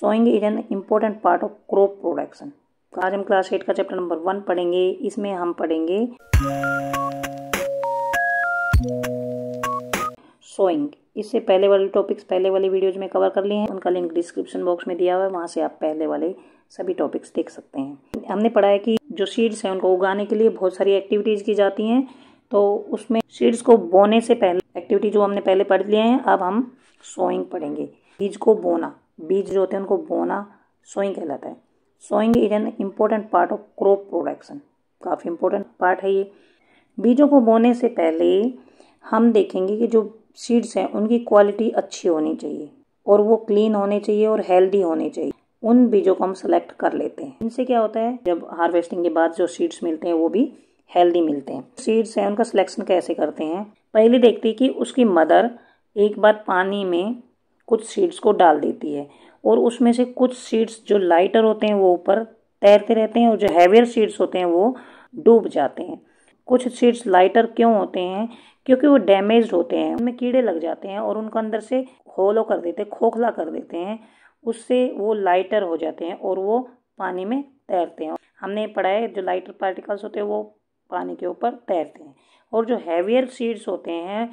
Sowing is an important part of crop production आज हम class eight का chapter number one पढ़ेंगे इसमें हम पढ़ेंगे सोइंग इससे पहले वाले टॉपिक्स पहले वाले वीडियोज में कवर कर लिए हैं उनका लिंक डिस्क्रिप्शन बॉक्स में दिया हुआ है वहाँ से आप पहले वाले सभी टॉपिक्स देख सकते हैं हमने पढ़ा है कि जो सीड्स हैं उनको उगाने के लिए बहुत सारी एक्टिविटीज़ की जाती हैं तो उसमें सीड्स को बोने से पहले एक्टिविटी जो हमने पहले पढ़ लिए हैं अब हम सोइंग पढ़ेंगे बीज को बोना बीज जो होते हैं उनको बोना सोइंग कहलाता है sowing is an important part of crop production काफ़ी इम्पोर्टेंट पार्ट है ये बीजों को बोने से पहले हम देखेंगे कि जो सीड्स हैं उनकी क्वालिटी अच्छी होनी चाहिए और वो क्लीन होने चाहिए और हेल्दी होने चाहिए उन बीजों को हम सेलेक्ट कर लेते हैं इनसे क्या होता है जब हार्वेस्टिंग के बाद जो सीड्स मिलते हैं वो भी हेल्दी मिलते हैं सीड्स हैं उनका सिलेक्शन कैसे करते हैं पहले देखते हैं कि उसकी मदर एक बार पानी में कुछ सीड्स को डाल देती है और उसमें से कुछ सीड्स जो लाइटर होते हैं वो ऊपर तैरते रहते हैं और जो हैवियर सीड्स होते हैं वो डूब जाते हैं कुछ सीड्स लाइटर क्यों होते हैं क्योंकि वो डैमेज होते हैं उनमें कीड़े लग जाते हैं और उनको अंदर से होलो कर देते हैं खोखला कर देते हैं उससे वो लाइटर हो जाते हैं और वो पानी में तैरते हैं हमने पढ़ा है जो लाइटर पार्टिकल्स होते हैं वो पानी के ऊपर तैरते हैं और जो हैवियर सीड्स होते हैं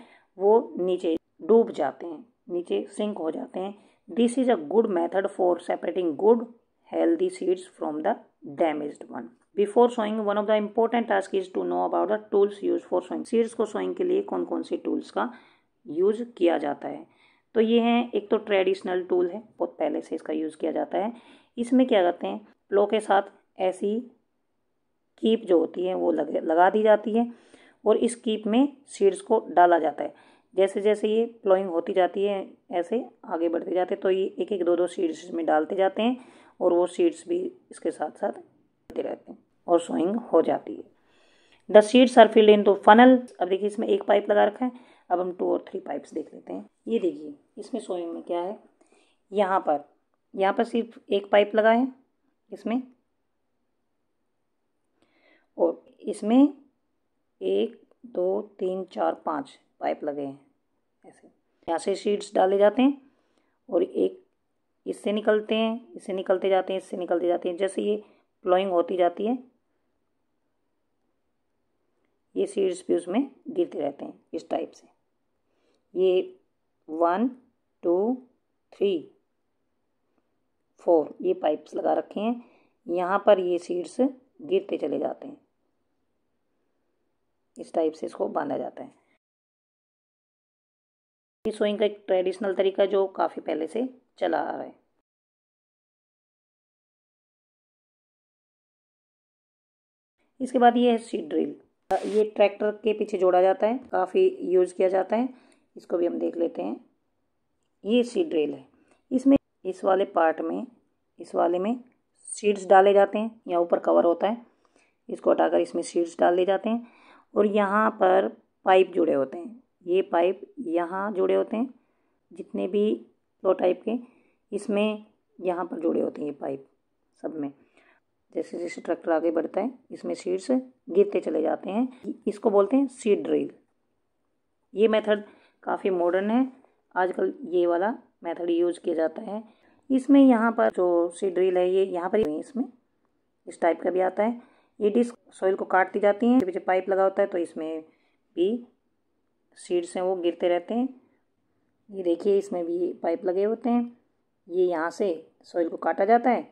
वो नीचे डूब जाते हैं नीचे सिंक हो जाते हैं this is a good method for separating good healthy seeds from the damage one before sowing one of the important task is to know about the tools use for sowing seeds को sowing के लिए कौन कौन से tools का use किया जाता है तो ये हैं एक तो ट्रेडिशनल टूल है बहुत पहले से इसका यूज़ किया जाता है इसमें क्या करते हैं प्लो के साथ ऐसी कीप जो होती है वो लगे लगा दी जाती है और इस कीप में सीड्स को डाला जाता है जैसे जैसे ये प्लोइंग होती जाती है ऐसे आगे बढ़ते जाते हैं तो ये एक एक दो दो सीड्स में डालते जाते हैं और वो सीड्स भी इसके साथ साथ डालते रहते हैं और सोइंग हो जाती है the seeds are filled into funnel अब देखिए इसमें एक पाइप लगा रखा है अब हम टू और थ्री पाइप्स देख लेते हैं ये देखिए इसमें सोइंग में क्या है यहाँ पर यहाँ पर सिर्फ एक पाइप लगा है इसमें और इसमें एक दो तीन चार पाँच पाइप लगे हैं ऐसे यहाँ से सीड्स डाले जाते हैं और एक इससे निकलते हैं इससे निकलते जाते हैं इससे निकलते जाते हैं जैसे ये प्लोइंग होती जाती है ये सीड्स भी उसमें गिरते रहते हैं इस टाइप से ये वन टू थ्री फोर ये पाइप्स लगा रखे हैं यहाँ पर ये सीड्स गिरते चले जाते हैं इस टाइप से इसको बांधा जाता है सोइंग का एक ट्रेडिशनल तरीका जो काफ़ी पहले से चला आ रहा है इसके बाद ये है सीड ड्रिल ये ट्रैक्टर के पीछे जोड़ा जाता है काफ़ी यूज़ किया जाता है इसको भी हम देख लेते हैं ये सीड ड्रिल है इसमें इस वाले पार्ट में इस वाले में सीड्स डाले जाते हैं यहाँ ऊपर कवर होता है इसको हटाकर इसमें सीड्स डाल दिए जाते हैं और यहाँ पर पाइप जुड़े होते हैं ये पाइप यहाँ जुड़े होते हैं जितने भी फ्लो टाइप के इसमें यहाँ पर जुड़े होते हैं ये पाइप सब में जैसे जैसे ट्रैक्टर आगे बढ़ता है इसमें सीड्स गिरते चले जाते हैं इसको बोलते हैं सीड ड्रिल ये मेथड काफ़ी मॉडर्न है आजकल ये वाला मेथड यूज किया जाता है इसमें यहाँ पर जो सीड ड्रिल है ये यहाँ पर इसमें इस टाइप का भी आता है ये डिस्क सॉइल को काटती जाती है पीछे पाइप लगा होता है तो इसमें भी सीड्स हैं वो गिरते रहते हैं ये देखिए इसमें भी पाइप लगे होते हैं ये यहाँ से सॉइल को काटा जाता है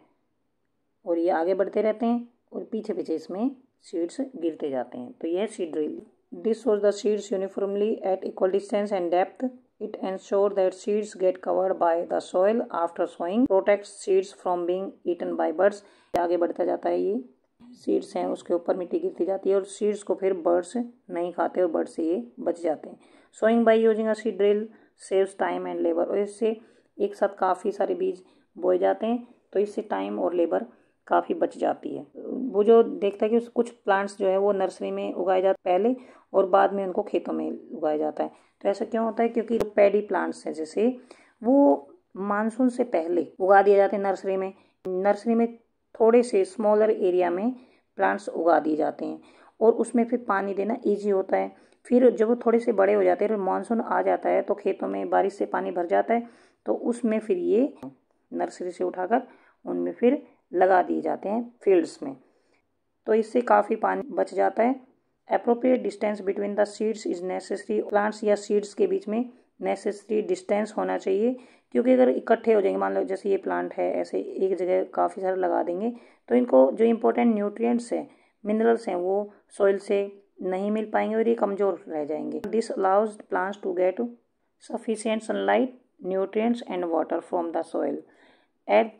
और ये आगे बढ़ते रहते हैं और पीछे पीछे इसमें सीड्स गिरते जाते हैं तो यह seed drill this was the seeds uniformly at equal distance and depth it ensure that seeds get covered by the soil after sowing protect seeds from being eaten by birds आगे बढ़ता जाता है ये सीड्स हैं उसके ऊपर मिट्टी गिरती जाती है और सीड्स को फिर बर्ड्स नहीं खाते और बर्ड से ये बच जाते हैं sowing by using a seed drill saves time and labour और इससे एक साथ काफ़ी सारे बीज बोए जाते हैं तो इससे टाइम और लेबर काफ़ी बच जाती है वो जो देखता है कि कुछ प्लांट्स जो है वो नर्सरी में उगाए जाते पहले और बाद में उनको खेतों में उगाया जाता है तो ऐसा क्यों होता है क्योंकि जो पैडी प्लांट्स हैं जैसे वो मानसून से पहले उगा दिए जाते हैं नर्सरी में नर्सरी में थोड़े से स्मॉलर एरिया में प्लांट्स उगा दिए जाते हैं और उसमें फिर पानी देना ईजी होता है फिर जब वो थोड़े से बड़े हो जाते हैं मानसून आ जाता है तो खेतों में बारिश से पानी भर जाता है तो उसमें फिर ये नर्सरी से उठाकर उनमें फिर लगा दिए जाते हैं फील्ड्स में तो इससे काफ़ी पानी बच जाता है appropriate distance between the seeds is necessary plants या सीड्स के बीच में नेसेसरी डिस्टेंस होना चाहिए क्योंकि अगर इकट्ठे हो जाएंगे मान लो जैसे ये प्लांट है ऐसे एक जगह काफ़ी सारे लगा देंगे तो इनको जो इम्पोर्टेंट न्यूट्रिएंट्स हैं मिनरल्स हैं वो सॉइल से नहीं मिल पाएंगे और ये कमज़ोर रह जाएंगे this allows plants to get sufficient sunlight nutrients and water from the soil.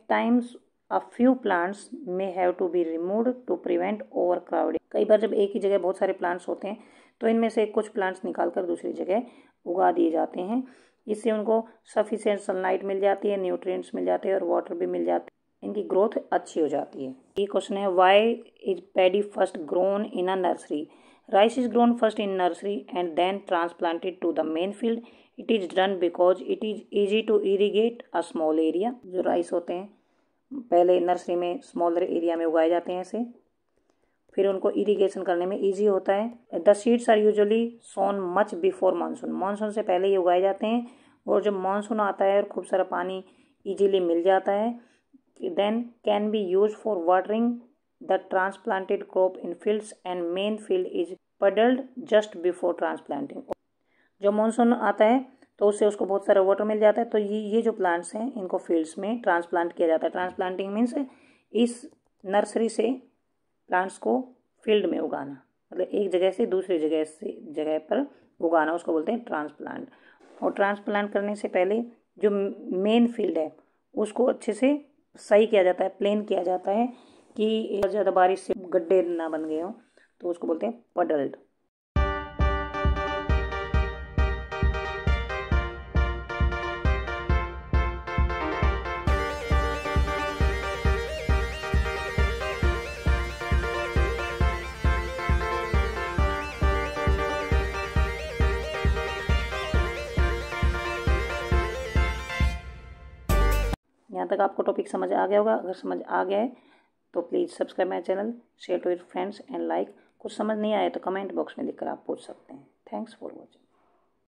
Times a few plants may have to be remove to prevent overcrowding कई बार जब एक ही जगह बहुत सारे प्लांट्स होते हैं तो इनमें से कुछ प्लांट्स निकाल कर दूसरी जगह उगा दिए जाते हैं इससे उनको सफिशेंट सनलाइट मिल जाती है न्यूट्रिएंट्स मिल जाते हैं और वाटर भी मिल जाते हैं इनकी ग्रोथ अच्छी हो जाती है ये क्वेश्चन है why is paddy first grown in a nursery rice is grown first in nursery and then transplanted to the main field it is done because it is easy to irrigate a small area जो rice होते हैं पहले nursery में smaller area में उगाए जाते हैं इसे फिर उनको इरीगेशन करने में ईजी होता है the seeds are usually sown much before monsoon monsoon से पहले ही उगाए जाते हैं और जब मानसून आता है और खूब सारा पानी ईजीली मिल जाता है then can be use for watering the transplanted crop in fields and main field is puddled just before transplanting जो मानसून आता है तो उससे उसको बहुत सारा वाटर मिल जाता है तो ये ये जो प्लांट्स हैं इनको फील्ड्स में ट्रांसप्लांट किया जाता है ट्रांसप्लांटिंग मीन्स इस नर्सरी से प्लांट्स को फील्ड में उगाना मतलब एक जगह से दूसरी जगह से जगह पर उगाना उसको बोलते हैं ट्रांसप्लांट और ट्रांसप्लांट करने से पहले जो मेन फील्ड है उसको अच्छे से सही किया जाता है प्लेन किया जाता है कि ज़्यादा बारिश से गड्ढे ना बन गए हों तो उसको बोलते हैं पडल्ड यहाँ तक आपको टॉपिक समझ आ गया होगा अगर समझ आ गया है तो please subscribe my channel share to your friends and like कुछ समझ नहीं आया तो कमेंट बॉक्स में लिखकर आप पूछ सकते हैं थैंक्स फॉर वॉचिंग